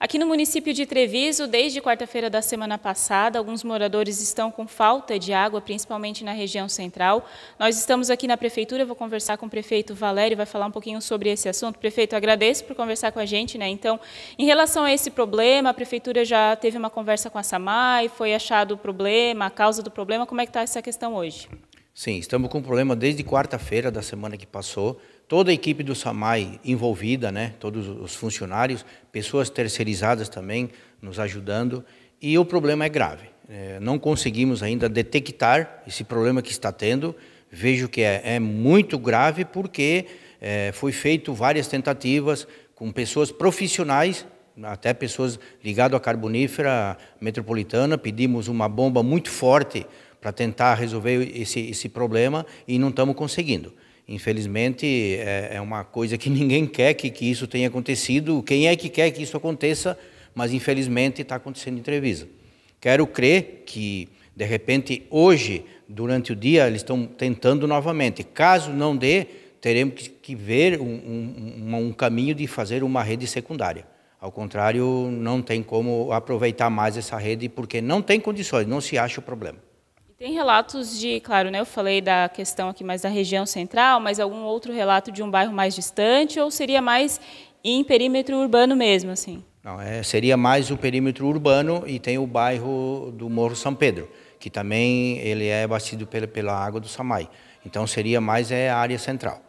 Aqui no município de Treviso, desde quarta-feira da semana passada, alguns moradores estão com falta de água, principalmente na região central. Nós estamos aqui na prefeitura, vou conversar com o prefeito Valério, vai falar um pouquinho sobre esse assunto. Prefeito, agradeço por conversar com a gente, né? Então, em relação a esse problema, a prefeitura já teve uma conversa com a Samai, foi achado o problema, a causa do problema. Como é que está essa questão hoje? Sim, estamos com um problema desde quarta-feira da semana que passou toda a equipe do SAMAI envolvida, né? todos os funcionários, pessoas terceirizadas também nos ajudando, e o problema é grave. É, não conseguimos ainda detectar esse problema que está tendo, vejo que é, é muito grave porque é, foi feito várias tentativas com pessoas profissionais, até pessoas ligadas à carbonífera metropolitana, pedimos uma bomba muito forte para tentar resolver esse, esse problema e não estamos conseguindo. Infelizmente, é, é uma coisa que ninguém quer que, que isso tenha acontecido. Quem é que quer que isso aconteça? Mas, infelizmente, está acontecendo em Treviso. Quero crer que, de repente, hoje, durante o dia, eles estão tentando novamente. Caso não dê, teremos que ver um, um, um, caminho de fazer uma rede secundária. Ao contrário, não tem como aproveitar mais essa rede, porque não tem condições, não se acha o problema. Tem relatos de, claro, né, eu falei da questão aqui mais da região central, mas algum outro relato de um bairro mais distante ou seria mais em perímetro urbano mesmo, assim? Não, é, seria mais o perímetro urbano e tem o bairro do Morro São Pedro, que também ele é abastecido pela, pela água do Samai. Então seria mais é, a área central.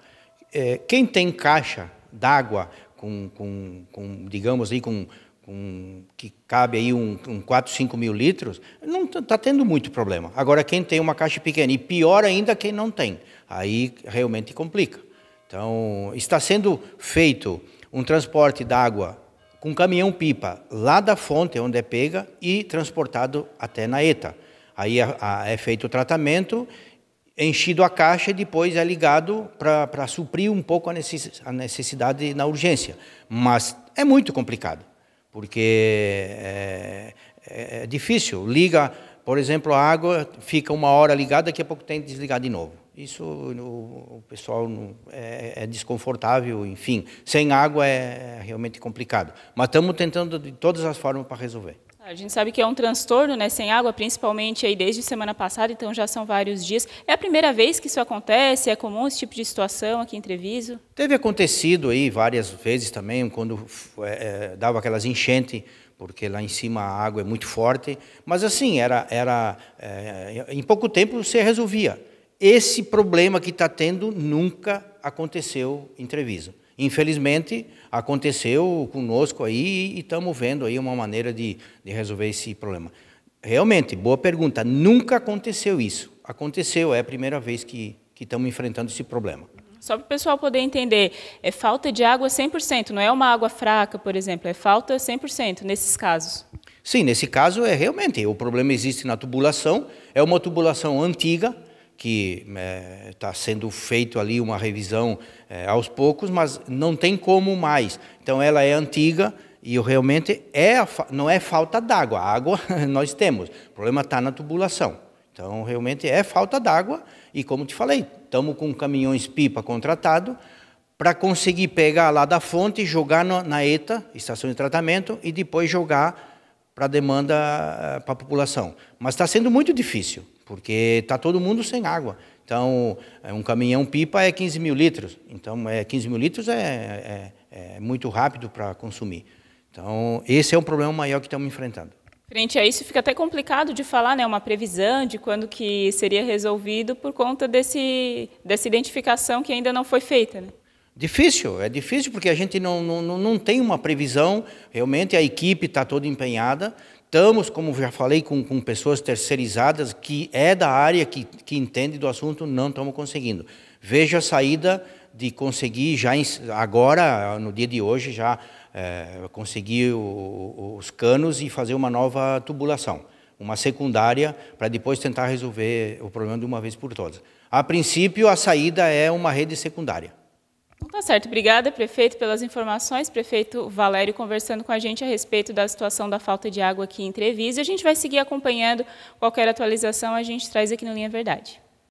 É, quem tem caixa d'água com, com, com, digamos aí, com um, que cabe aí um, um 4, 5 mil litros, não está tendo muito problema. Agora, quem tem uma caixa pequena, e pior ainda quem não tem, aí realmente complica. Então, está sendo feito um transporte d'água com caminhão-pipa lá da fonte onde é pega e transportado até na ETA. Aí a, a, é feito o tratamento, enchido a caixa e depois é ligado para suprir um pouco a necessidade na urgência. Mas é muito complicado porque é, é, é difícil. Liga, por exemplo, a água, fica uma hora ligada, daqui a pouco tem que desligar de novo. Isso o, pessoal é, é, desconfortável, enfim. Sem água é realmente complicado. Mas estamos tentando de todas as formas para resolver. A gente sabe que é um transtorno né, sem água, principalmente aí desde semana passada, então já são vários dias. É a primeira vez que isso acontece? É comum esse tipo de situação aqui em Treviso? Teve acontecido aí várias vezes também, quando é, é dava aquelas enchentes, porque lá em cima a água é muito forte. Mas assim, era, era é, em pouco tempo você resolvia. Esse problema que está tendo nunca aconteceu em Treviso. Infelizmente, aconteceu conosco aí e estamos vendo aí uma maneira de, de resolver esse problema. Realmente, boa pergunta. Nunca aconteceu isso. Aconteceu, é a primeira vez que, que estamos enfrentando esse problema. Só para o pessoal poder entender, é falta de água 100%, não é uma água fraca, por exemplo, é falta 100% nesses casos. Sim, nesse caso é realmente, o problema existe na tubulação, é uma tubulação antiga, que está eh, é, sendo feito ali uma revisão é, aos poucos, mas não tem como mais. Então ela é antiga e realmente é a, não é falta d'água. A água nós temos, o problema está na tubulação. Então realmente é falta d'água e como te falei, estamos com caminhões pipa contratado para conseguir pegar lá da fonte, jogar no, na ETA, estação de tratamento, e depois jogar para demanda eh, para a população. Mas está sendo muito difícil porque está todo mundo sem água. Então, é, um caminhão pipa é 15 mil litros. Então, é, 15 mil litros é, é, é muito rápido para consumir. Então, esse é um problema maior que estamos enfrentando. Frente a isso, fica até complicado de falar, né, uma previsão de quando que seria resolvido por conta desse, dessa identificação que ainda não foi feita, né? Difícil, é difícil porque a gente não, não, não tem uma previsão, realmente a equipe está toda empenhada, Estamos, como já falei, com, com pessoas terceirizadas que é da área, que, que entende do assunto, não estamos conseguindo. Veja a saída de conseguir já agora, no dia de hoje, já é, conseguir o, os canos e fazer uma nova tubulação, uma secundária, para depois tentar resolver o problema de uma vez por todas. A princípio, a saída é uma rede secundária. Então tá certo. Obrigada, prefeito, pelas informações. Prefeito Valério conversando com a gente a respeito da situação da falta de água aqui em Treviso. A gente vai seguir acompanhando qualquer atualização, a gente traz aqui no Linha Verdade.